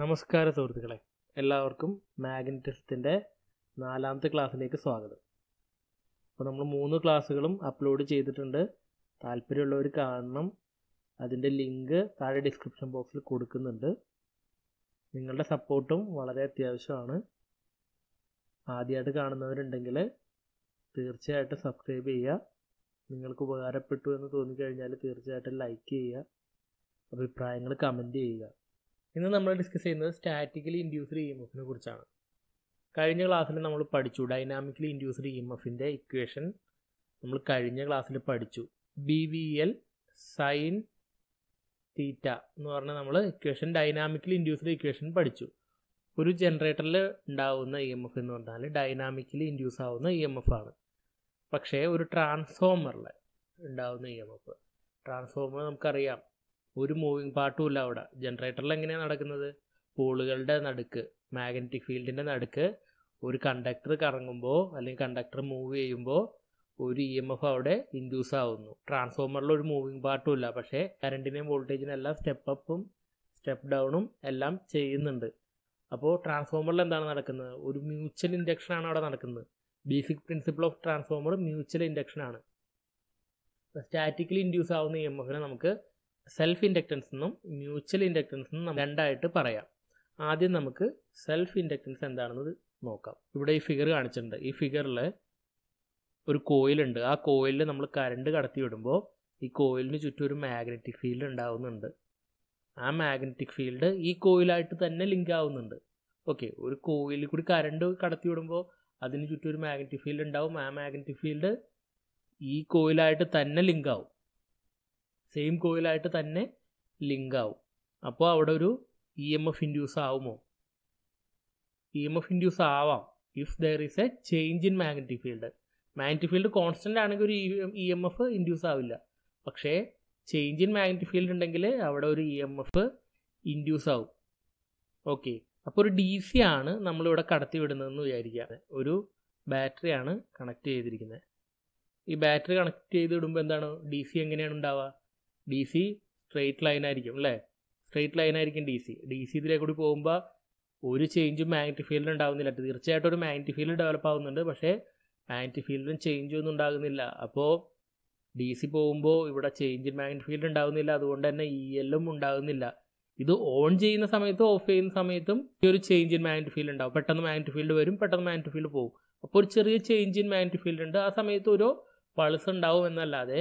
നമസ്കാര സുഹൃത്തുക്കളെ എല്ലാവർക്കും മാഗ്നറ്റിസത്തിൻ്റെ നാലാമത്തെ ക്ലാസ്സിലേക്ക് സ്വാഗതം അപ്പോൾ നമ്മൾ മൂന്ന് ക്ലാസ്സുകളും അപ്ലോഡ് ചെയ്തിട്ടുണ്ട് താല്പര്യമുള്ളവർ കാണണം അതിൻ്റെ ലിങ്ക് താഴെ ഡിസ്ക്രിപ്ഷൻ ബോക്സിൽ കൊടുക്കുന്നുണ്ട് നിങ്ങളുടെ സപ്പോർട്ടും വളരെ അത്യാവശ്യമാണ് ആദ്യമായിട്ട് കാണുന്നവരുണ്ടെങ്കിൽ തീർച്ചയായിട്ടും സബ്സ്ക്രൈബ് ചെയ്യുക നിങ്ങൾക്ക് ഉപകാരപ്പെട്ടു എന്ന് തോന്നിക്കഴിഞ്ഞാൽ തീർച്ചയായിട്ടും ലൈക്ക് ചെയ്യുക അഭിപ്രായങ്ങൾ കമൻറ്റ് ചെയ്യുക ഇന്ന് നമ്മൾ ഡിസ്കസ് ചെയ്യുന്നത് സ്റ്റാറ്റിക്കലി ഇൻഡ്യൂസ്ഡ് ഇ എം എഫിനെ കുറിച്ചാണ് കഴിഞ്ഞ ക്ലാസ്സിൽ നമ്മൾ പഠിച്ചു ഡൈനാമിക്കലി ഇൻഡ്യൂസ്ഡ് ഇ എം എഫിൻ്റെ ഇക്വേഷൻ നമ്മൾ കഴിഞ്ഞ ക്ലാസ്സിൽ പഠിച്ചു B V L sine theta എന്ന് പറഞ്ഞാൽ നമ്മൾ ഇക്വേഷൻ ഡൈനാമിക്കലി ഇൻഡ്യൂസ്ഡ് ഇക്വേഷൻ പഠിച്ചു ഒരു ജനറേറ്ററിൽ ഉണ്ടാവുന്ന ഇ എം എഫ് എന്ന് പറഞ്ഞാൽ ഡൈനാമിക്കലി ഇൻഡ്യൂസ് ആവുന്ന ഇ എം എഫ് ആണ് പക്ഷേ ഒരു ട്രാൻസ്ഫോമറിൽ ഉണ്ടാവുന്ന ഇ എം എഫ് ട്രാൻസ്ഫോമർ നമുക്കറിയാം ഒരു മൂവിങ് പാർട്ടും ഇല്ല അവിടെ ജനറേറ്ററിൽ എങ്ങനെയാണ് നടക്കുന്നത് പോളുകളുടെ നടുക്ക് മാഗ്നറ്റിക് ഫീൽഡിൻ്റെ നടുക്ക് ഒരു കണ്ടക്ടർ കറങ്ങുമ്പോൾ അല്ലെങ്കിൽ കണ്ടക്ടർ മൂവ് ചെയ്യുമ്പോൾ ഒരു ഇ എം എഫ് അവിടെ ഇൻഡ്യൂസ് ആവുന്നു ട്രാൻസ്ഫോമറിൽ ഒരു മൂവിങ് പാർട്ടും ഇല്ല പക്ഷേ കറണ്ടിനെയും വോൾട്ടേജിനും എല്ലാം സ്റ്റെപ്പ് അപ്പും സ്റ്റെപ്പ് ഡൗണും എല്ലാം ചെയ്യുന്നുണ്ട് അപ്പോൾ ട്രാൻസ്ഫോമറിൽ എന്താണ് നടക്കുന്നത് ഒരു മ്യൂച്വൽ ഇൻഡക്ഷൻ ആണ് അവിടെ നടക്കുന്നത് basic principle of transformer mutual induction ആണ് സ്റ്റാറ്റിക്കലി ഇൻഡ്യൂസ് ആവുന്ന ഇ e എം എഫിനെ നമുക്ക് സെൽഫ് ഇൻഡക്റ്റൻസ് എന്നും മ്യൂച്വൽ ഇൻഡക്റ്റൻസ് എന്നും രണ്ടായിട്ട് പറയാം ആദ്യം നമുക്ക് സെൽഫ് ഇൻഡക്റ്റൻസ് എന്താണെന്ന് നോക്കാം ഇവിടെ ഈ ഫിഗർ കാണിച്ചിട്ടുണ്ട് ഈ ഫിഗറിൽ ഒരു കോയിലുണ്ട് ആ കോയിലിൽ നമ്മൾ കറണ്ട് കടത്തി വിടുമ്പോൾ ഈ കോയിലിന് ചുറ്റും ഒരു മാഗ്നറ്റിക് ഫീൽഡ് ഉണ്ടാവുന്നുണ്ട് ആ മാഗ്നറ്റിക് ഫീൽഡ് ഈ കോയിലായിട്ട് തന്നെ ലിങ്ക് ആവുന്നുണ്ട് ഓക്കെ ഒരു കോയിലിൽ കൂടി കറണ്ട് കടത്തി വിടുമ്പോൾ അതിന് ചുറ്റും ഒരു മാഗ്നറ്റിക് ഫീൽഡ് ഉണ്ടാവും ആ മാഗ്നറ്റിക് ഫീൽഡ് ഈ കോയിലായിട്ട് തന്നെ ലിങ്ക് ആവും സെയിം കോയിലായിട്ട് തന്നെ ലിങ്ക് ആവും അപ്പോൾ അവിടെ ഒരു ഇ എം എഫ് ഇൻഡ്യൂസ് ആവുമോ ഇ എം എഫ് ഇൻഡ്യൂസ് ആവാം if there is a change in magnetic field magnetic field constant ആണെങ്കിൽ ഒരു ഇ എം എഫ് ഇൻഡ്യൂസ് ആവില്ല പക്ഷേ ചേഞ്ച് ഇൻ മാഗ്നറ്റിക് ഫീൽഡ് ഉണ്ടെങ്കിൽ അവിടെ ഒരു ഇ എം എഫ് ഇൻഡ്യൂസ് ആവും ഓക്കെ അപ്പോൾ ഒരു ഡി സി ആണ് നമ്മളിവിടെ കടത്തി വിടുന്നതെന്ന് വിചാരിക്കുക ഒരു ബാറ്ററിയാണ് കണക്ട് ചെയ്തിരിക്കുന്നത് ഈ ബാറ്ററി കണക്ട് ചെയ്ത് വിടുമ്പോൾ എന്താണ് ഡി സി എങ്ങനെയാണ് ഉണ്ടാവുക ഡി സി സ്ട്രെയിറ്റ് ലൈൻ ആയിരിക്കും അല്ലേ സ്ട്രെയിറ്റ് ലൈൻ ആയിരിക്കും ഡി സി ഡി സി ഇതിലേക്ക് കൂടി പോകുമ്പോൾ ഒരു ചേഞ്ചും മാഗ്നറ്റിക് ഫീൽഡിൽ ഉണ്ടാകുന്നില്ല തീർച്ചയായിട്ടും ഒരു മാഗ്നറ്റിക് ഫീൽഡ് ഡെവലപ്പ് ആവുന്നുണ്ട് പക്ഷേ മാഗ്നറ്റിക് ഫീൽഡിലും ചേഞ്ചും ഒന്നും ഉണ്ടാകുന്നില്ല അപ്പോൾ ഡി സി പോകുമ്പോൾ ഇവിടെ ചേഞ്ച് ഇൻ മാഗ്നറ്റിക് ഫീൽഡ് ഉണ്ടാകുന്നില്ല അതുകൊണ്ട് തന്നെ ഇ e എല്ലും ഉണ്ടാകുന്നില്ല ഇത് ഓൺ ചെയ്യുന്ന സമയത്തും ഓഫ് ചെയ്യുന്ന സമയത്തും ഈ ഒരു ചേഞ്ച് ഇൻ മാഗ്നറ്റിക് ഫീൽഡ് ഉണ്ടാവും പെട്ടെന്ന് മാഗ്നറ്റിക് ഫീൽഡ് വരും പെട്ടെന്ന് മാഗ്നറ്റിക് ഫീൽഡ് പോകും അപ്പോൾ ഒരു ചെറിയ ചേഞ്ച് ഇൻ മാഗ്നറ്റിക് ഫീൽഡ് ഉണ്ട് ആ സമയത്ത് ഒരു പൾസ് ഉണ്ടാവും എന്നല്ലാതെ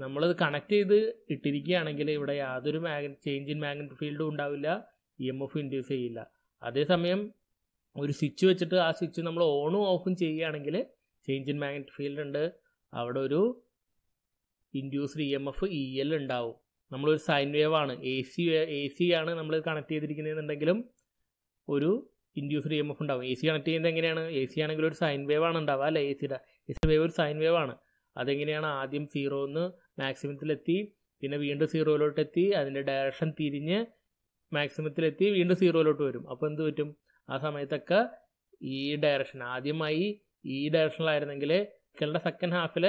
നമ്മളത് കണക്ട് ചെയ്ത് ഇട്ടിരിക്കുകയാണെങ്കിൽ ഇവിടെ യാതൊരു മാഗ്നറ്റ് ചേഞ്ച് ഇൻ മാഗ്നറ്റിക് ഫീൽഡും ഉണ്ടാവില്ല ഇ എം എഫ് ഇൻഡ്യൂസ് ചെയ്യില്ല അതേസമയം ഒരു സ്വിച്ച് വെച്ചിട്ട് ആ സ്വിച്ച് നമ്മൾ ഓണും ഓഫും ചെയ്യുകയാണെങ്കിൽ ചേഞ്ച് ഇൻ മാഗ്നറ്റിക് ഫീൽഡ് ഉണ്ട് അവിടെ ഒരു induced E M F E L ഉണ്ടാവും നമ്മളൊരു സൈൻ വേവ് ആണ് എ സി എ സി ആണ് നമ്മൾ കണക്ട് ചെയ്തിരിക്കുന്നതെന്നുണ്ടെങ്കിലും ഒരു ഇൻഡ്യൂസ്ഡ് ഇ എം എഫ് ഉണ്ടാവും എ സി കണക്ട് ചെയ്യുന്നത് എങ്ങനെയാണ് എ സി ആണെങ്കിൽ ഒരു സൈൻ വേവ് ആണ് ഉണ്ടാവുക അല്ല എ സിയുടെ എ സി വേവ് ഒരു സൈൻ വേവ് ആണ് അതെങ്ങനെയാണ് ആദ്യം സീറോ എന്ന് മാക്സിമത്തിലെത്തി പിന്നെ വീണ്ടും സീറോയിലോട്ട് എത്തി അതിൻ്റെ ഡയറക്ഷൻ തിരിഞ്ഞ് മാക്സിമത്തിലെത്തി വീണ്ടും സീറോയിലോട്ട് വരും അപ്പോൾ എന്ത് പറ്റും ആ സമയത്തൊക്കെ ഈ ഡയറക്ഷൻ ആദ്യമായി ഈ ഡയറക്ഷനിലായിരുന്നെങ്കിൽ കളുടെ സെക്കൻഡ് ഹാഫിൽ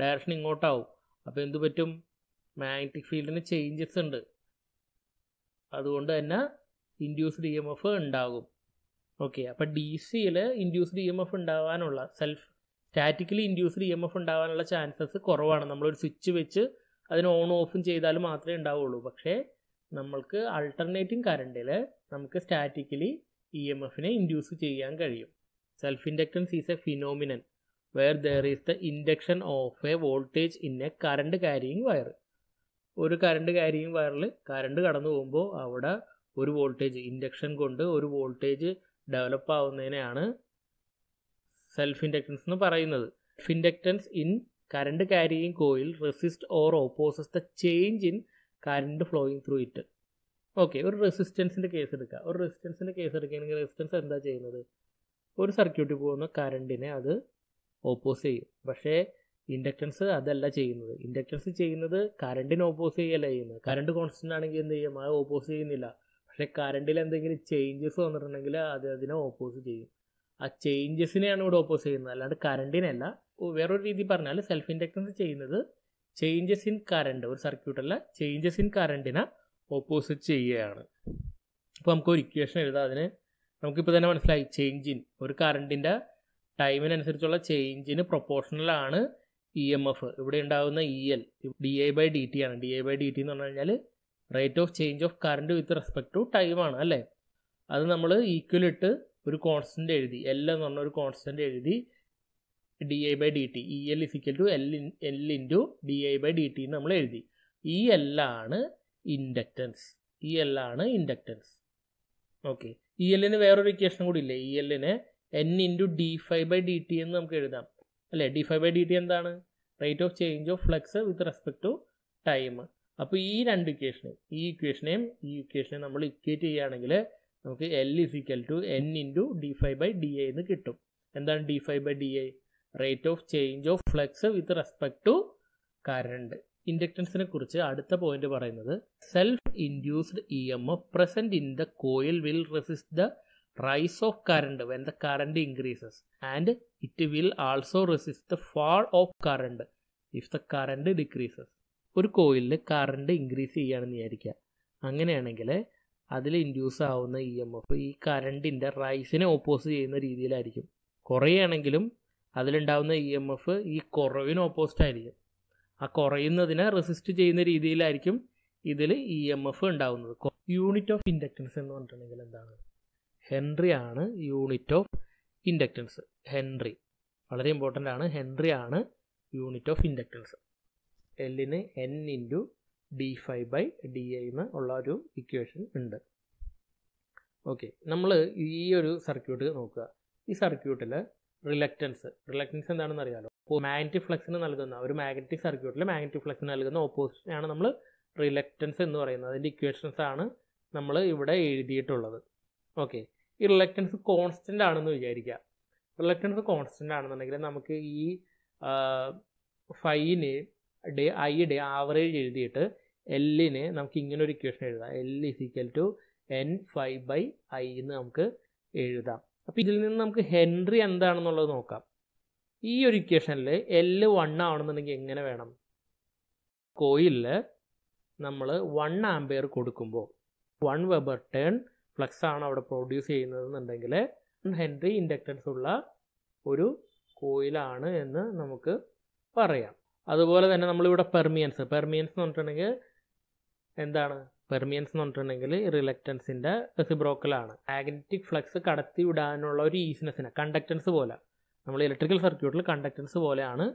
ഡയറക്ഷൻ ഇങ്ങോട്ടാവും അപ്പോൾ എന്ത് പറ്റും മാഗ്നറ്റിക് ഫീൽഡിന് ചേഞ്ചസ് ഉണ്ട് അതുകൊണ്ട് തന്നെ ഇൻഡ്യൂസ്ഡ് ഇ എം എഫ് ഉണ്ടാകും ഓക്കെ അപ്പോൾ ഡി സിയിൽ ഇൻഡ്യൂസ്ഡ് ഇ എം എഫ് ഉണ്ടാകാനുള്ള self statically induced E M F ഉണ്ടാകാനുള്ള ചാൻസസ് കുറവാണ് നമ്മളൊരു സ്വിച്ച് വെച്ച് അതിന് ഓൺ ഓഫും ചെയ്താൽ മാത്രമേ ഉണ്ടാവുള്ളൂ പക്ഷേ നമ്മൾക്ക് അൾട്ടർനേറ്റിംഗ് കറണ്ടിൽ നമുക്ക് സ്റ്റാറ്റിക്കലി ഇ എം എഫിനെ ഇൻഡ്യൂസ് ചെയ്യാൻ കഴിയും self inductance is a phenomenon where there is the induction of a voltage in a current carrying wire ഒരു കറണ്ട് കാരിയിങ് വയറിൽ കറണ്ട് കടന്നു പോകുമ്പോൾ അവിടെ ഒരു വോൾട്ടേജ് ഇൻഡക്ഷൻ കൊണ്ട് ഒരു വോൾട്ടേജ് ഡെവലപ്പ് ആവുന്നതിനെയാണ് സെൽഫ് ഇൻഡക്റ്റൻസ് എന്ന് പറയുന്നത് inductance in current carrying coil resist or opposes the change in current flowing through it okay ഒരു റെസിസ്റ്റൻസിൻ്റെ കേസ് എടുക്കുക ഒരു റെസിസ്റ്റൻസിൻ്റെ കേസ് എടുക്കുകയാണെങ്കിൽ റെസിസ്റ്റൻസ് എന്താ ചെയ്യുന്നത് ഒരു സർക്യൂട്ടിൽ പോകുന്ന കറണ്ടിനെ അത് ഓപ്പോസ് ചെയ്യും പക്ഷേ ഇൻഡക്റ്റൻസ് അതല്ല ചെയ്യുന്നത് ഇൻഡക്റ്റൻസ് ചെയ്യുന്നത് കറണ്ടിന് ഓപ്പോസ് ചെയ്യല്ല ചെയ്യുന്നത് കറണ്ട് കോൺസ്റ്റൻ്റ് ആണെങ്കിൽ എന്ത് ചെയ്യും അത് ഓപ്പോസ് ചെയ്യുന്നില്ല പക്ഷേ കറണ്ടിൽ എന്തെങ്കിലും ചേഞ്ചസ് വന്നിട്ടുണ്ടെങ്കിൽ അത് അതിനെ ഓപ്പോസ് ചെയ്യും ആ ചേഞ്ചസിനെയാണ് ഇവിടെ ഓപ്പോസ് ചെയ്യുന്നത് അല്ലാണ്ട് കറണ്ടിനല്ല വേറൊരു രീതി പറഞ്ഞാൽ സെൽഫ് ഇൻഡക്റ്റൻസ് ചെയ്യുന്നത് ചേഞ്ചസ് ഇൻ കറണ്ട് ഒരു സർക്യൂട്ടല്ല ചേഞ്ചസ് ഇൻ കറണ്ടിനെ ഓപ്പോസിറ്റ് ചെയ്യുകയാണ് അപ്പോൾ നമുക്ക് ഒരു ഇക്വേഷൻ എഴുതാം അതിന് നമുക്കിപ്പോൾ തന്നെ മനസ്സിലായി ചേഞ്ച് ഇൻ ഒരു കറണ്ടിൻ്റെ ടൈമിനനുസരിച്ചുള്ള ചേഞ്ചിന് പ്രൊപ്പോർഷണലാണ് ഇ എം എഫ് ഇവിടെ ഉണ്ടാകുന്ന E L D A by D T ആണ് D A by D T എന്ന് പറഞ്ഞു കഴിഞ്ഞാൽ rate of change of current with respect to ടൈമാണ് അല്ലേ അത് നമ്മൾ ഈക്വൽ ഇട്ട് ഒരു കോൺസ്റ്റൻ്റ് എഴുതി എൽ എന്ന് പറഞ്ഞ ഒരു കോൺസ്റ്റൻ്റ് എഴുതി D I by D T E L is equal to L L into D I by D T എന്ന് നമ്മൾ എഴുതി ഈ എല്ലാണ് ഇൻഡക്റ്റൻസ് ഈ എല്ലാണ് ഇൻഡക്റ്റൻസ് ഓക്കെ ഇ എല്ലിന് വേറൊരു ഇക്വേഷൻ കൂടി ഇല്ലേ ഇ എല്ലിന് N into D phi by D T എന്ന് നമുക്ക് എഴുതാം അല്ലേ D phi by D T എന്താണ് rate of change of flux with respect to time അപ്പോൾ ഈ രണ്ട് ഇക്വേഷനെയും ഈ ഇക്വേഷനെയും ഈ ഇക്വേഷനെയും നമ്മൾ ഇക്വേറ്റ് ചെയ്യുകയാണെങ്കിൽ നമുക്ക് L is equal to N into D phi by D എന്ന് കിട്ടും എന്താണ് D phi by D A rate of change of flux with respect to current ഇൻഡക്റ്റൻസിനെ കുറിച്ച് അടുത്ത പോയിന്റ് പറയുന്നത് self induced E M F present in the coil will resist the rise of current when the current increases and it will also resist the fall of current if the current decreases ഒരു കോയിലിൽ current increase ചെയ്യുകയാണെന്ന് വിചാരിക്കുക അങ്ങനെയാണെങ്കിൽ അതിൽ induce ആവുന്ന E M F ഈ കറണ്ടിൻ്റെ റൈസിനെ oppose ചെയ്യുന്ന രീതിയിലായിരിക്കും കുറയുകയാണെങ്കിലും അതിലുണ്ടാവുന്ന ഇ എം എഫ് ഈ കുറവിന് ഓപ്പോസിറ്റ് ആയിരിക്കും ആ കുറയുന്നതിനെ റെസിസ്റ്റ് ചെയ്യുന്ന രീതിയിലായിരിക്കും ഇതിൽ ഇ എം എഫ് ഉണ്ടാവുന്നത് യൂണിറ്റ് ഓഫ് ഇൻഡക്റ്റൻസ് എന്ന് പറഞ്ഞിട്ടുണ്ടെങ്കിൽ എന്താണ് ഹെൻറി ആണ് യൂണിറ്റ് ഓഫ് ഇൻഡക്റ്റൻസ് ഹെൻറി വളരെ ഇമ്പോർട്ടൻ്റ് ആണ് ഹെൻറി ആണ് യൂണിറ്റ് ഓഫ് ഇൻഡക്റ്റൻസ് എല്ലിന് N into D phi by D I എന്ന് ഉള്ള ഒരു ഇക്വേഷൻ ഉണ്ട് ഓക്കെ നമ്മൾ ഈ ഒരു സർക്യൂട്ട് നോക്കുക ഈ സർക്യൂട്ടിൽ റിലക്റ്റൻസ് റിലക്റ്റൻസ് എന്താണെന്ന് അറിയാലോ ഇപ്പോൾ മാഗ്നറ്റിക് ഫ്ലക്സിന് നൽകുന്ന ഒരു മാഗ്നറ്റിക് സർക്യൂട്ടിൽ മാഗ്നറ്റിക് ഫ്ലക്സിന് നൽകുന്ന ഓപ്പോസിഷനാണ് നമ്മൾ റിലക്റ്റൻസ് എന്ന് പറയുന്നത് അതിൻ്റെ ഇക്വേഷൻസ് ആണ് നമ്മൾ ഇവിടെ എഴുതിയിട്ടുള്ളത് ഓക്കെ ഈ റിലക്റ്റൻസ് കോൺസ്റ്റൻ്റ് ആണെന്ന് വിചാരിക്കുക റിലക്റ്റൻസ് കോൺസ്റ്റൻ്റ് ആണെന്നുണ്ടെങ്കിൽ നമുക്ക് ഈ ഫൈനെയും ഡേ ഡേ ആവറേജ് എഴുതിയിട്ട് എല്ലിന് നമുക്ക് ഇങ്ങനെ ഒരു ഇക്വേഷൻ എഴുതാം L is equal to N phi by I എന്ന് നമുക്ക് എഴുതാം അപ്പോൾ ഇതിൽ നിന്ന് നമുക്ക് ഹെൻറി എന്താണെന്നുള്ളത് നോക്കാം ഈ ഒരു ഇക്വേഷനിൽ എല്ല് വൺ ആവണമെന്നുണ്ടെങ്കിൽ എങ്ങനെ വേണം കോയിലിൽ നമ്മൾ വൺ ആംബെയർ കൊടുക്കുമ്പോൾ വൺ വെബർ ടേൺ ഫ്ലക്സ് ആണ് അവിടെ പ്രൊഡ്യൂസ് ചെയ്യുന്നതെന്നുണ്ടെങ്കിൽ ഹെൻറി ഇൻഡക്റ്റൻസ് ഉള്ള ഒരു കോയിലാണ് എന്ന് നമുക്ക് പറയാം അതുപോലെ തന്നെ നമ്മളിവിടെ പെർമിയൻസ് പെർമിയൻസ് എന്ന് പറഞ്ഞിട്ടുണ്ടെങ്കിൽ എന്താണ് പെർമിയൻസ് എന്ന് പറഞ്ഞിട്ടുണ്ടെങ്കിൽ റിലക്റ്റൻസിൻ്റെ റെസിബ്രോക്കലാണ് മാഗ്നറ്റിക് ഫ്ലക്സ് കടത്തി വിടാനുള്ള ഒരു ഈസിനെസ്സിനെ കണ്ടക്റ്റൻസ് പോലെ നമ്മൾ ഇലക്ട്രിക്കൽ സർക്യൂട്ടിൽ കണ്ടക്റ്റൻസ് പോലെയാണ്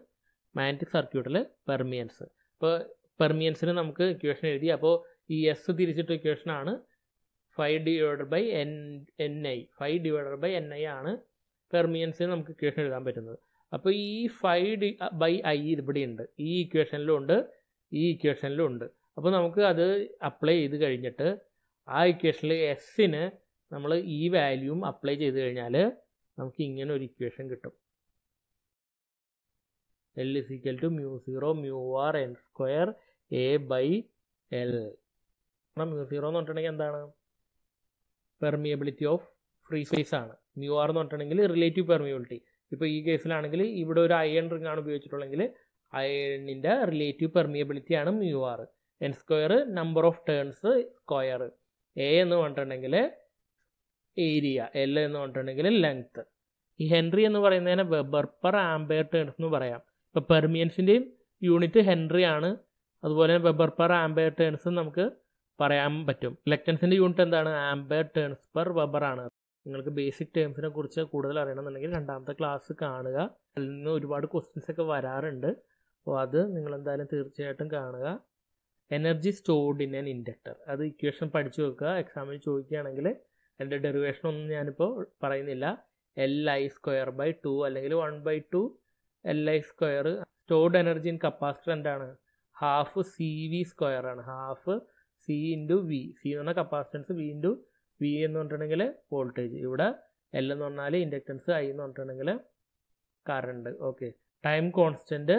മാഗ്നറ്റിക് സർക്യൂട്ടിൽ പെർമിയൻസ് അപ്പോൾ പെർമിയൻസിന് നമുക്ക് ഇക്വേഷൻ എഴുതി അപ്പോൾ ഈ എസ് തിരിച്ചിട്ട് ഇക്വേഷനാണ് phi divided by N N I phi divided by N I ആണ് പെർമിയൻസിന് നമുക്ക് ഇക്വേഷൻ എഴുതാൻ പറ്റുന്നത് അപ്പോൾ ഈ ഫൈവ് ഡി ബൈ ഐ ഉണ്ട് ഈ ഇക്വേഷനിലും ഉണ്ട് ഈ ഇക്വേഷനിലും ഉണ്ട് അപ്പോൾ നമുക്ക് അത് അപ്ലൈ ചെയ്ത് കഴിഞ്ഞിട്ട് ആ ഇക്വേഷനിൽ എസ്സിന് നമ്മൾ ഈ വാല്യൂം അപ്ലൈ ചെയ്ത് കഴിഞ്ഞാൽ നമുക്ക് ഇങ്ങനെ ഒരു ഇക്വേഷൻ കിട്ടും L is equal to mu zero mu R N square A by L mu zero എന്ന് പറഞ്ഞിട്ടുണ്ടെങ്കിൽ എന്താണ് പെർമിയബിലിറ്റി ഓഫ് ഫ്രീ സ്പേസ് ആണ് മ്യൂ ആർ എന്ന് പറഞ്ഞിട്ടുണ്ടെങ്കിൽ റിലേറ്റീവ് പെർമിയബിലിറ്റി ഇപ്പോൾ ഈ കേസിലാണെങ്കിൽ ഇവിടെ ഒരു അയൺ റിംഗ് ആണ് ഉപയോഗിച്ചിട്ടുള്ളെങ്കിൽ അയണിൻ്റെ റിലേറ്റീവ് പെർമിയബിലിറ്റി ആണ് U R N square number of turns square A എന്ന് പറഞ്ഞിട്ടുണ്ടെങ്കിൽ ഏരിയ എൽ എന്ന് പറഞ്ഞിട്ടുണ്ടെങ്കിൽ ലെങ്ത്ത് ഈ ഹെൻറി എന്ന് പറയുന്നതിനെ വെബർ പെർ ആംബയർ ടേൺസ് എന്ന് പറയാം ഇപ്പോൾ പെർമിയൻസിൻ്റെയും യൂണിറ്റ് ഹെൻറി ആണ് അതുപോലെ വെബർ പെർ ആംബയർ ടേൺസ് നമുക്ക് പറയാൻ പറ്റും ഇലക്ട്രൻസിൻ്റെ യൂണിറ്റ് എന്താണ് ആംബയർ ടേൺസ് പെർ വെബർ ആണ് നിങ്ങൾക്ക് ബേസിക് ടേംസിനെ കുറിച്ച് കൂടുതൽ അറിയണമെന്നുണ്ടെങ്കിൽ രണ്ടാമത്തെ ക്ലാസ് കാണുക അതിൽ നിന്ന് ഒരുപാട് ക്വസ്റ്റ്യൻസ് ഒക്കെ വരാറുണ്ട് അപ്പോൾ അത് നിങ്ങൾ എന്തായാലും തീർച്ചയായിട്ടും കാണുക energy stored in an inductor അത് ഇക്വേഷൻ പഠിച്ചു വെക്കുക എക്സാമിൽ ചോദിക്കുകയാണെങ്കിൽ എൻ്റെ ഡെറിവേഷൻ ഒന്നും ഞാനിപ്പോൾ പറയുന്നില്ല L I square by two അല്ലെങ്കിൽ one by two L I square stored energy in capacitor എന്താണ് ഹാഫ് സി വി സ്ക്വയർ ആണ് half C into V C എന്ന് പറഞ്ഞാൽ കപ്പാസിറ്റൻസ് വി ഇൻറ്റു വി എന്ന് പറഞ്ഞിട്ടുണ്ടെങ്കിൽ വോൾട്ടേജ് ഇവിടെ എൽ എന്ന് പറഞ്ഞാൽ ഇൻഡക്റ്റൻസ് ഐ എന്ന് പറഞ്ഞിട്ടുണ്ടെങ്കിൽ current okay time constant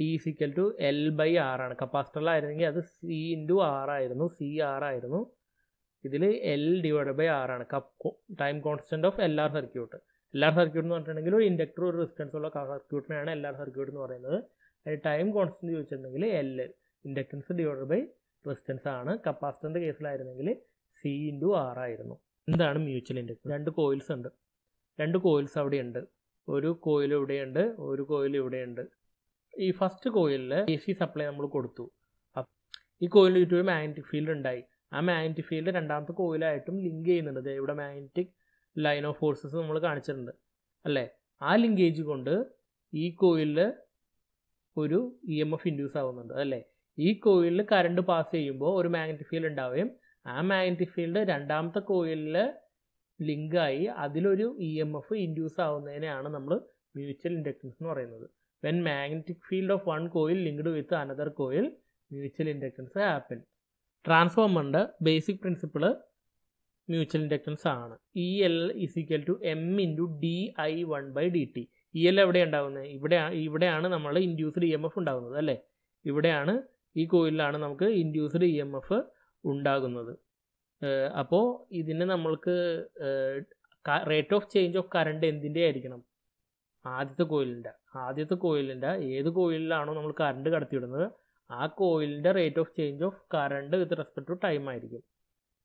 T is equal to L by ആണ് കപ്പാസിറ്ററിലായിരുന്നെങ്കിൽ അത് സി ഇൻറ്റു ആയിരുന്നു സി ആയിരുന്നു ഇതിൽ എൽ ഡിവൈഡ് ബൈ ആണ് കപ്പ് time constant of L R circuit L R circuit എന്ന് പറഞ്ഞിട്ടുണ്ടെങ്കിൽ ഒരു ഇൻഡക്ടർ ഒരു റെസിസ്റ്റൻസ് ഉള്ള സർക്യൂട്ടിനെയാണ് എൽ ആർ സർക്യൂട്ട് എന്ന് പറയുന്നത് അതിന് ടൈം കോൺസ്റ്റൻറ്റ് ചോദിച്ചിട്ടുണ്ടെങ്കിൽ L inductance divide by resistance ആണ് കപ്പാസിറ്ററിൻ്റെ കേസിലായിരുന്നെങ്കിൽ സി ഇൻറ്റു ആർ ആയിരുന്നു എന്താണ് മ്യൂച്വൽ ഇൻഡക്സ് രണ്ട് കോയിൽസ് ഉണ്ട് രണ്ട് കോയിൽസ് അവിടെയുണ്ട് ഒരു കോയിൽ ഇവിടെയുണ്ട് ഒരു കോയിൽ ഇവിടെയുണ്ട് ഈ ഫസ്റ്റ് കോയിലിൽ എ സി സപ്ലൈ നമ്മൾ കൊടുത്തു ഈ കോയിലിന് ചുറ്റും മാഗ്നറ്റിക് ഫീൽഡ് ഉണ്ടായി ആ മാഗ്നറ്റിക് ഫീൽഡ് രണ്ടാമത്തെ കോയിലായിട്ടും ലിങ്ക് ചെയ്യുന്നുണ്ട് ഇവിടെ മാഗ്നറ്റിക് ലൈൻ ഓഫ് ഫോഴ്സസ് നമ്മൾ കാണിച്ചിട്ടുണ്ട് അല്ലേ ആ ലിങ്കേജ് കൊണ്ട് ഈ കോയിലിൽ ഒരു ഇ എം എഫ് ഇൻഡ്യൂസ് ആവുന്നുണ്ട് അല്ലേ ഈ കോയിലിൽ കറണ്ട് പാസ് ചെയ്യുമ്പോൾ ഒരു മാഗ്നറ്റിക് ഫീൽഡ് ഉണ്ടാവുകയും ആ മാഗ്നറ്റിക് ഫീൽഡ് രണ്ടാമത്തെ കോയിലിൽ ലിങ്കായി അതിലൊരു ഇ എം എഫ് ഇൻഡ്യൂസ് ആവുന്നതിനെയാണ് നമ്മൾ മ്യൂച്വൽ ഇൻഡക്റ്റൻസ് എന്ന് പറയുന്നത് when magnetic field of one coil linked with another coil mutual inductance ആപ്പിൻ ട്രാൻസ്ഫോമറിൻ്റെ ബേസിക് പ്രിൻസിപ്പിൾ മ്യൂച്വൽ ഇൻഡക്റ്റൻസ് ആണ് E L is equal to M into D I one by D T E L എവിടെ e ഉണ്ടാവുന്നത് ഇവിടെ ഇവിടെയാണ് നമ്മൾ induced E M F ഉണ്ടാകുന്നത് അല്ലേ ഇവിടെയാണ് ഈ കോയിലാണ് നമുക്ക് ഇൻഡ്യൂസ്ഡ് ഇ എം എഫ് ഉണ്ടാകുന്നത് അപ്പോൾ ഇതിന് നമ്മൾക്ക് rate of change of current എന്തിൻ്റെ ആയിരിക്കണം ആദ്യത്തെ കോയിലിൻ്റെ ആദ്യത്തെ കോയിലിൻ്റെ ഏത് കോയിലിലാണോ നമ്മൾ കറണ്ട് കടത്തിവിടുന്നത് ആ കോയിലിൻ്റെ rate of change of current with respect to time ആയിരിക്കും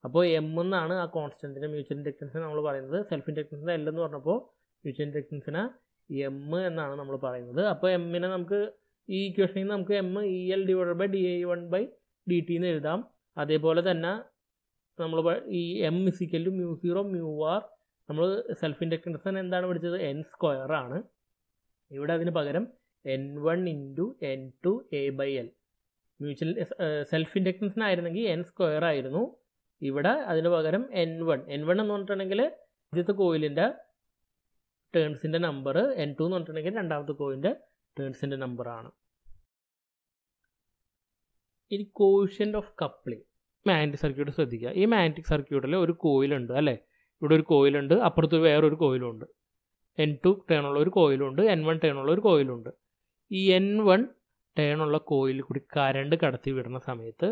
അപ്പോൾ എം എന്നാണ് ആ കോൺസ്റ്റൻറ്റിൻ്റെ മ്യൂച്വൽ ഇൻഡക്ഷൻസ് നമ്മൾ പറയുന്നത് സെൽഫ് ഇൻഡക്റ്റൻസിന് എൽ എന്ന് പറഞ്ഞപ്പോൾ മ്യൂച്വൽ ഇൻഡക്ഷൻസിന് എം എന്നാണ് നമ്മൾ പറയുന്നത് അപ്പോൾ എമ്മിനെ നമുക്ക് ഈ ഇക്വേഷനിൽ നമുക്ക് M E L divide by D A one by D T എന്ന് എഴുതാം അതേപോലെ തന്നെ നമ്മൾ ഈ M is equal to mu zero mu R നമ്മൾ സെൽഫ് തന്നെ എന്താണ് പഠിച്ചത് എൻ സ്ക്വയർ ആണ് ഇവിടെ അതിന് പകരം N one into N two A by L mutual self ആയിരുന്നെങ്കിൽ എൻ സ്ക്വയർ ആയിരുന്നു ഇവിടെ അതിന് പകരം എൻ വൺ എൻ വൺ എന്ന് പറഞ്ഞിട്ടുണ്ടെങ്കിൽ ആദ്യത്തെ കോയിലിൻ്റെ ടേൺസിൻ്റെ നമ്പർ എൻ ടു എന്ന് പറഞ്ഞിട്ടുണ്ടെങ്കിൽ രണ്ടാമത്തെ കോയിലിൻ്റെ ടേൺസിൻ്റെ നമ്പറാണ് ഇനി coefficient of coupling magnetic circuit ശ്രദ്ധിക്കുക ഈ മാഗ്നറ്റിക് സർക്യൂട്ടിൽ ഒരു കോയിലുണ്ട് അല്ലേ ഇവിടെ ഒരു കോയിലുണ്ട് അപ്പുറത്ത് വേറൊരു കോയിലുണ്ട് എൻ ടു ടേണുള്ള ഒരു കോയിലുണ്ട് എൻ വൺ ടേണുള്ള ഒരു കോയിലുണ്ട് ഈ എൻ വൺ ടേണുള്ള കോയിലിൽ കൂടി കരണ്ട് കടത്തി വിടുന്ന സമയത്ത്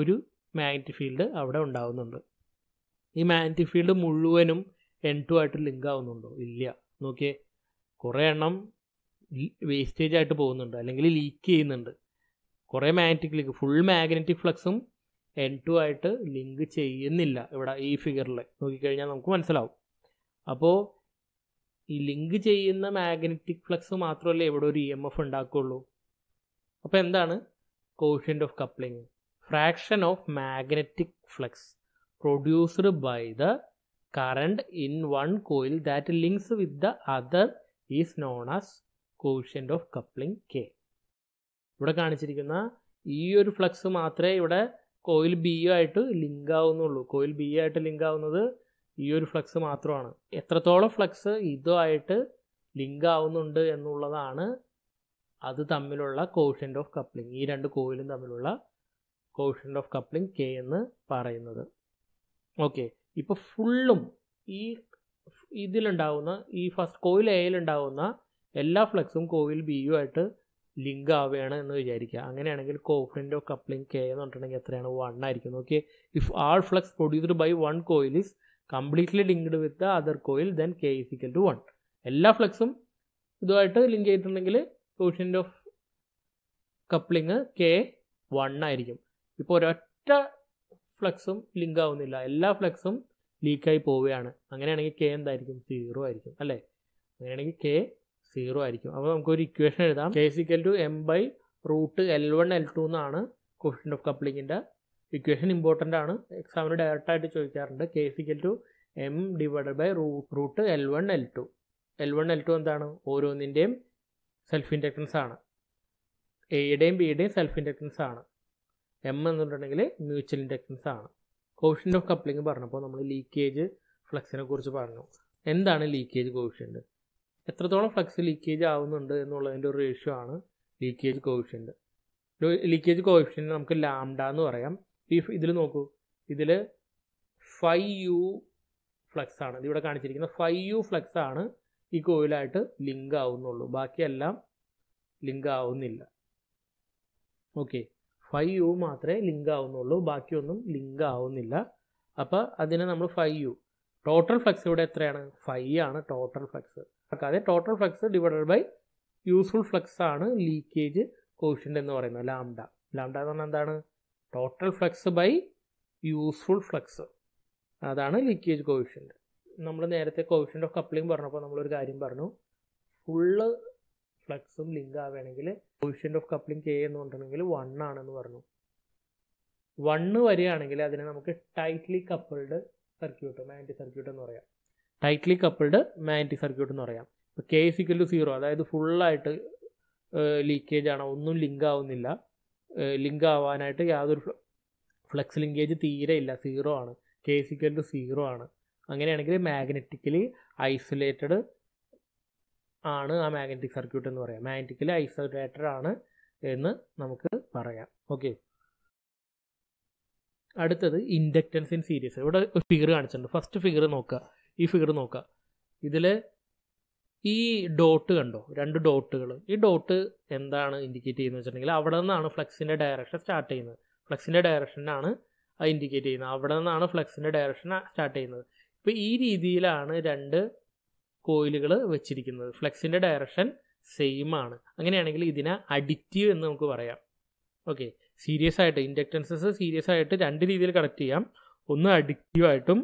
ഒരു മാഗ്നറ്റിക് ഫീൽഡ് അവിടെ ഉണ്ടാകുന്നുണ്ട് ഈ മാഗ്നറ്റിക് ഫീൽഡ് മുഴുവനും എൻ ടു ആയിട്ട് ലിങ്ക് ആവുന്നുണ്ടോ ഇല്ല നോക്കിയേ കുറേ എണ്ണം വേസ്റ്റേജ് ആയിട്ട് പോകുന്നുണ്ട് അല്ലെങ്കിൽ ലീക്ക് ചെയ്യുന്നുണ്ട് കുറേ മാഗ്നറ്റിക് ലിങ്ക് ഫുൾ മാഗ്നറ്റിക് ഫ്ലക്സും എൻ ടു ആയിട്ട് ലിങ്ക് ചെയ്യുന്നില്ല ഇവിടെ ഈ ഫിഗറിൽ നോക്കിക്കഴിഞ്ഞാൽ നമുക്ക് മനസ്സിലാവും അപ്പോൾ ഈ ലിങ്ക് ചെയ്യുന്ന മാഗ്നറ്റിക് ഫ്ലക്സ് മാത്രമല്ല ഇവിടെ ഒരു ഇ എം എഫ് ഉണ്ടാക്കുകയുള്ളൂ അപ്പോൾ എന്താണ് coefficient of coupling fraction of magnetic flux produced by the current in one coil that links with the other is known as coefficient of coupling K ഇവിടെ കാണിച്ചിരിക്കുന്ന ഈ ഒരു ഫ്ലക്സ് മാത്രമേ ഇവിടെ കോയിൽ ബി ആയിട്ട് ലിങ്ക് ആവുന്നുള്ളൂ കോയിൽ ബി ആയിട്ട് ലിങ്ക് ആവുന്നത് ഈ ഒരു ഫ്ലക്സ് മാത്രമാണ് എത്രത്തോളം ഫ്ലക്സ് ഇതുമായിട്ട് ലിങ്ക് ആവുന്നുണ്ട് എന്നുള്ളതാണ് അത് തമ്മിലുള്ള കോഷ്യൻ്റ് ഓഫ് കപ്ലിംഗ് ഈ രണ്ട് കോയിലും തമ്മിലുള്ള കോഷ്യൻ്റ് ഓഫ് കപ്ലിംഗ് കെ എന്ന് പറയുന്നത് ഓക്കെ ഇപ്പോൾ ഫുള്ളും ഈ ഇതിലുണ്ടാവുന്ന ഈ ഫസ്റ്റ് കോയിൽ എയിലുണ്ടാവുന്ന എല്ലാ ഫ്ലക്സും കോയിൽ ബിയുമായിട്ട് ലിങ്ക് ആവുകയാണ് എന്ന് വിചാരിക്കുക അങ്ങനെയാണെങ്കിൽ കോഫിൻ്റെ കപ്ലിംഗ് കെ എന്ന് പറഞ്ഞിട്ടുണ്ടെങ്കിൽ എത്രയാണ് വൺ ആയിരിക്കും okay if all flux produced by one coil is completely linked with the other coil then K is equal to one എല്ലാ ഫ്ലക്സും ഇതുമായിട്ട് ലിങ്ക് ചെയ്തിട്ടുണ്ടെങ്കിൽ coefficient of coupling K one ആയിരിക്കും ഇപ്പോൾ ഒരൊറ്റ ഫ്ലക്സും ലിങ്ക് ആവുന്നില്ല എല്ലാ ഫ്ലക്സും ലീക്കായി പോവുകയാണ് അങ്ങനെയാണെങ്കിൽ കെ എന്തായിരിക്കും സീറോ ആയിരിക്കും അല്ലേ അങ്ങനെയാണെങ്കിൽ കെ സീറോ ആയിരിക്കും അപ്പോൾ നമുക്കൊരു ഇക്വേഷൻ എഴുതാം K equal to M by root L one L two എന്നാണ് കോഫിഷ്യൻ ഓഫ് കപ്ലിങ്ങിൻ്റെ ഇക്വേഷൻ ഇമ്പോർട്ടൻ്റ് ആണ് എക്സാമിന് ഡയറക്റ്റായിട്ട് ചോദിക്കാറുണ്ട് K equal to M divide by root L one L two L one L two എന്താണ് ഓരോന്നിൻ്റെയും സെൽഫ് ഇൻഡക്റ്റൻസ് ആണ് എയുടെയും ബിയുടെയും സെൽഫ് ഇൻഡക്റ്റൻസ് ആണ് എം എന്നുണ്ടെങ്കിൽ മ്യൂച്വൽ ഇൻഡക്റ്റൻസ് ആണ് കോഫിഷ്യൻ്റ് ഓഫ് കപ്ലിംഗ് പറഞ്ഞപ്പോൾ നമ്മൾ ലീക്കേജ് ഫ്ലക്സിനെ കുറിച്ച് പറഞ്ഞു എന്താണ് ലീക്കേജ് കോഫിഷ്യൻ്റ് എത്രത്തോളം ഫ്ലക്സ് ലീക്കേജ് ആവുന്നുണ്ട് എന്നുള്ളതിൻ്റെ ഒരു റേഷ്യോ ആണ് ലീക്കേജ് കോവിഷ്യൻ്റ് ലീക്കേജ് കോവിഷ്യൻ നമുക്ക് ലാംഡ എന്ന് പറയാം ഈ ഇതിൽ നോക്കൂ ഇതിൽ ഫൈ യു ഫ്ലക്സ് ആണ് ഇതിവിടെ കാണിച്ചിരിക്കുന്ന ഫൈ യു ഫ്ലക്സ് ആണ് ഈ കോയിലായിട്ട് ലിങ്ക് ആവുന്നുള്ളൂ ബാക്കിയെല്ലാം ലിങ്ക് ആവുന്നില്ല ഓക്കെ ഫൈവ് യു മാത്രമേ ലിങ്ക് ആവുന്നുള്ളൂ ബാക്കിയൊന്നും ലിങ്ക് ആവുന്നില്ല അപ്പോൾ അതിനെ നമ്മൾ ഫൈവ് യു ടോട്ടൽ ഫ്ലക്സ് ഇവിടെ എത്രയാണ് ഫൈവ് ആണ് ടോട്ടൽ ഫ്ലക്സ് ആക്കാതെ total flux divided by useful flux ആണ് ലീക്കേജ് കോഷ്യൻ്റ് എന്ന് പറയുന്നത് ലാംഡ ലാംഡ എന്ന് പറഞ്ഞാൽ എന്താണ് total flux by useful flux അതാണ് ലീക്കേജ് കോഷ്യൻ്റ് നമ്മൾ നേരത്തെ കോഷ്യൻ്റ് ഓഫ് കപ്ലിംഗ് പറഞ്ഞപ്പോൾ നമ്മളൊരു കാര്യം പറഞ്ഞു ഫുള്ള് ഫ്ലക്സും ലിങ്ക് ആവുകയാണെങ്കിൽ കോഷ്യൻ്റ് ഓഫ് കപ്ലിംഗ് കെ എന്ന് പറഞ്ഞിട്ടുണ്ടെങ്കിൽ വൺ ആണെന്ന് പറഞ്ഞു വണ്ണ് വരികയാണെങ്കിൽ അതിനെ നമുക്ക് ടൈറ്റ്ലി കപ്പിൾഡ് സർക്യൂട്ട് മാൻറ്റി സർക്യൂട്ട് എന്ന് പറയാം ടൈറ്റ്ലി കപ്പിൾഡ് മാഗ്നറ്റിക് സർക്യൂട്ട് എന്ന് പറയാം ഇപ്പോൾ കെ സിക്കൽ ടു സീറോ അതായത് ഫുള്ളായിട്ട് ലീക്കേജ് ആണ് ഒന്നും ലിങ്ക് ആവുന്നില്ല ലിങ്ക് ആവാനായിട്ട് യാതൊരു ഫ്ലക്സ് ലിങ്കേജ് തീരെ ഇല്ല സീറോ ആണ് കെ സിക്കൽ ടു സീറോ ആണ് അങ്ങനെയാണെങ്കിൽ മാഗ്നറ്റിക്കലി ഐസൊലേറ്റഡ് ആണ് ആ മാഗ്നറ്റിക് സർക്യൂട്ട് എന്ന് പറയാം മാഗ്നറ്റിക്കലി ഐസൊലേറ്റഡ് ആണ് എന്ന് നമുക്ക് പറയാം ഓക്കെ അടുത്തത് ഇൻഡക്റ്റൻസ് ഇൻ സീരീസ് ഇവിടെ ഒരു ഫിഗർ കാണിച്ചിട്ടുണ്ട് ഫസ്റ്റ് ഫിഗർ നോക്കുക ഈ ഫിഗർ നോക്കുക ഇതിൽ ഈ ഡോട്ട് കണ്ടോ രണ്ട് ഡോട്ടുകൾ ഈ ഡോട്ട് എന്താണ് ഇൻഡിക്കേറ്റ് ചെയ്യുന്നത് വെച്ചിട്ടുണ്ടെങ്കിൽ അവിടെ നിന്നാണ് ഫ്ലെക്സിൻ്റെ ഡയറക്ഷൻ സ്റ്റാർട്ട് ചെയ്യുന്നത് ഫ്ലെക്സിൻ്റെ ഡയറക്ഷനാണ് അത് ഇൻഡിക്കേറ്റ് ചെയ്യുന്നത് അവിടെ നിന്നാണ് ഫ്ലെക്സിൻ്റെ ഡയറക്ഷൻ സ്റ്റാർട്ട് ചെയ്യുന്നത് ഇപ്പോൾ ഈ രീതിയിലാണ് രണ്ട് കോയിലുകൾ വെച്ചിരിക്കുന്നത് ഫ്ലെക്സിൻ്റെ ഡയറക്ഷൻ സെയിം ആണ് അങ്ങനെയാണെങ്കിൽ ഇതിനെ അഡിറ്റീവ് എന്ന് നമുക്ക് പറയാം ഓക്കെ സീരിയസ് ആയിട്ട് ഇൻഡക്റ്റൻസസ് സീരിയസ് ആയിട്ട് രണ്ട് രീതിയിൽ കണക്ട് ചെയ്യാം ഒന്ന് അഡിക്റ്റീവായിട്ടും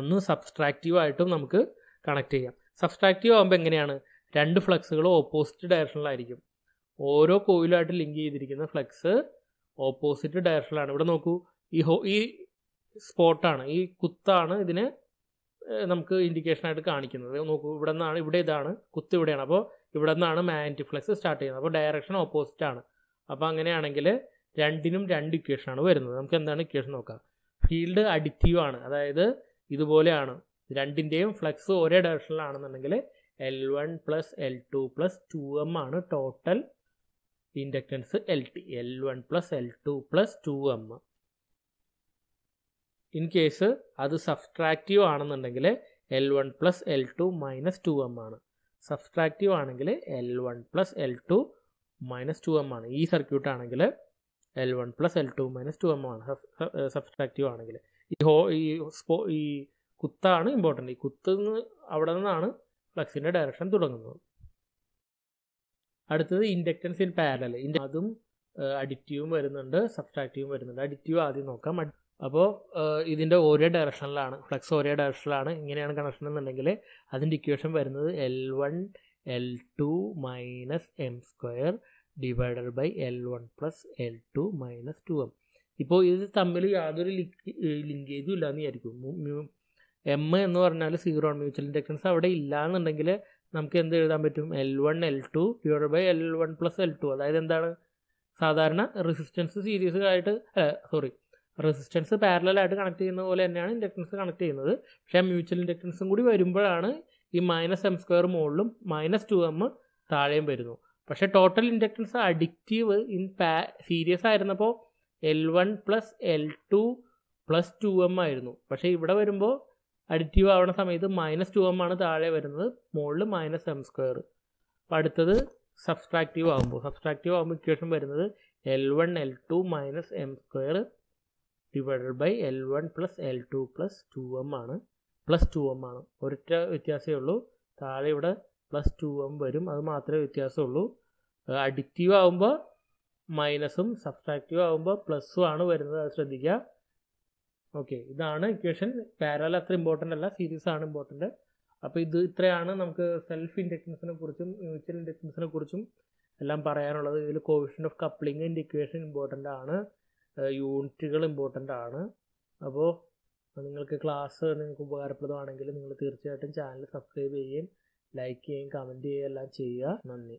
ഒന്ന് സബ്സ്ട്രാക്റ്റീവ് ആയിട്ടും നമുക്ക് കണക്ട് ചെയ്യാം സബ്സ്ട്രാക്റ്റീവ് ആകുമ്പോൾ എങ്ങനെയാണ് രണ്ട് ഫ്ലക്സുകളും ഓപ്പോസിറ്റ് ഡയറക്ഷനിലായിരിക്കും ഓരോ കോയിലായിട്ട് ലിങ്ക് ചെയ്തിരിക്കുന്ന ഫ്ലക്സ് ഓപ്പോസിറ്റ് ഡയറക്ഷനിലാണ് ഇവിടെ നോക്കൂ ഈ ഹോ ഈ സ്പോട്ടാണ് ഈ കുത്താണ് ഇതിന് നമുക്ക് ഇൻഡിക്കേഷനായിട്ട് കാണിക്കുന്നത് നോക്കൂ ഇവിടെ നിന്നാണ് ഇവിടെ ഇതാണ് കുത്ത് ഇവിടെയാണ് അപ്പോൾ ഇവിടെ നിന്നാണ് മാഗ്നറ്റിക് ഫ്ലക്സ് സ്റ്റാർട്ട് ചെയ്യുന്നത് അപ്പോൾ ഡയറക്ഷൻ ഓപ്പോസിറ്റ് ആണ് അപ്പോൾ അങ്ങനെയാണെങ്കിൽ രണ്ടിനും രണ്ട് ഇക്വേഷനാണ് വരുന്നത് നമുക്ക് എന്താണ് ഇക്വേഷൻ നോക്കാം ഫീൽഡ് അഡിക്റ്റീവ് ആണ് അതായത് ഇതുപോലെയാണ് രണ്ടിൻ്റെയും ഫ്ലക്സ് ഒരേ ഡയറക്ഷനിലാണെന്നുണ്ടെങ്കിൽ L one plus L two plus two M ആണ് total inductance L T L one plus L two plus two M in case അത് സബ്സ്ട്രാക്റ്റീവ് ആണെന്നുണ്ടെങ്കിൽ L one plus L two minus two M ആണ് subtractive ആണെങ്കിൽ L one plus L two minus two M ആണ് ഈ circuit ആണെങ്കിൽ L one plus L two minus two M ആണ് subtractive ആണെങ്കിൽ ഈ ഹോ ഈ സ്പോ ഈ കുത്താണ് ഇമ്പോർട്ടൻ്റ് ഈ കുത്ത് നിന്ന് അവിടെ നിന്നാണ് ഫ്ലക്സിൻ്റെ ഡയറക്ഷൻ തുടങ്ങുന്നത് അടുത്തത് ഇൻഡക്റ്റൻസ് ഇൻ പാരലൽ ഇൻഡ അതും അഡിറ്റീവും വരുന്നുണ്ട് സബ്സ്ട്രാക്റ്റീവും വരുന്നുണ്ട് അഡിറ്റീവ് ആദ്യം നോക്കാം അപ്പോൾ ഇതിൻ്റെ ഒരേ ഡയറക്ഷനിലാണ് ഫ്ലക്സ് ഒരേ ഡയറക്ഷനിലാണ് ഇങ്ങനെയാണ് കണക്ഷൻ എന്നുണ്ടെങ്കിൽ അതിൻ്റെ ഇക്വേഷൻ വരുന്നത് L one L two minus M square divided by L one plus L two minus two M ഇപ്പോൾ ഇത് തമ്മിൽ യാതൊരു ലിങ്കേജും ഇല്ല എന്ന് വിചാരിക്കും എം എന്ന് പറഞ്ഞാൽ സീറോ ആണ് മ്യൂച്വൽ ഇൻഡക്റ്റൻസ് അവിടെ ഇല്ല എന്നുണ്ടെങ്കിൽ നമുക്ക് എന്ത് എഴുതാൻ പറ്റും L one L two divide by L one plus L two അതായത് എന്താണ് സാധാരണ റെസിസ്റ്റൻസ് സീരീസ് ആയിട്ട് സോറി റെസിസ്റ്റൻസ് പാരലായിട്ട് കണക്ട് ചെയ്യുന്ന പോലെ തന്നെയാണ് ഇൻഡക്റ്റൻസ് കണക്ട് ചെയ്യുന്നത് പക്ഷേ മ്യൂച്വൽ ഇൻഡക്റ്റൻസും കൂടി വരുമ്പോഴാണ് ഈ മൈനസ് എം സ്ക്വയർ മുകളിലും മൈനസ് ടു എം താഴെയും വരുന്നു പക്ഷേ ടോട്ടൽ ഇൻഡക്റ്റൻസ് അഡിക്റ്റീവ് ഇൻ പാ സീരിയസ് ആയിരുന്നപ്പോൾ L one plus L two plus two M ആയിരുന്നു പക്ഷേ ഇവിടെ വരുമ്പോൾ അഡിറ്റീവ് ആവുന്ന സമയത്ത് മൈനസ് ടു എം ആണ് താഴെ വരുന്നത് മുകളിൽ മൈനസ് എം സ്ക്വയർ അപ്പം അടുത്തത് സബ്സ്ട്രാക്റ്റീവ് ആകുമ്പോൾ സബ്സ്ട്രാക്റ്റീവ് ആകുമ്പോൾ ഇക്വേഷൻ വരുന്നത് L one L two minus M square divided by L one plus L two plus two M ആണ് പ്ലസ് ടു എം ആണ് ഒരൊറ്റ വ്യത്യാസമേ ഉള്ളൂ താഴെ ഇവിടെ പ്ലസ് ടു എം വരും അത് മാത്രമേ വ്യത്യാസമുള്ളൂ അഡിക്റ്റീവ് ആകുമ്പോൾ മൈനസും സബ്സ്ട്രാക്റ്റീവ് ആകുമ്പോൾ പ്ലസ്സും ആണ് വരുന്നത് അത് ശ്രദ്ധിക്കുക ഓക്കെ ഇതാണ് ഇക്വേഷൻ പാരൽ അത്ര ഇമ്പോർട്ടൻ്റ് അല്ല സീരീസ് ആണ് ഇമ്പോർട്ടൻ്റ് അപ്പോൾ ഇത് ഇത്രയാണ് നമുക്ക് സെൽഫ് ഇൻഡക്റ്റൻസിനെ കുറിച്ചും മ്യൂച്വൽ ഇൻഡക്റ്റൻസിനെ കുറിച്ചും എല്ലാം പറയാനുള്ളത് ഇതിൽ coefficient of coupling and equation important ആണ് യൂണിറ്റുകൾ ഇമ്പോർട്ടൻ്റ് ആണ് അപ്പോൾ നിങ്ങൾക്ക് ക്ലാസ് നിങ്ങൾക്ക് ഉപകാരപ്രദമാണെങ്കിൽ നിങ്ങൾ തീർച്ചയായിട്ടും ചാനൽ സബ്സ്ക്രൈബ് ചെയ്യുകയും ലൈക്ക് ചെയ്യുകയും കമൻറ്റ് ചെയ്യുകയും എല്ലാം ചെയ്യുക നന്ദി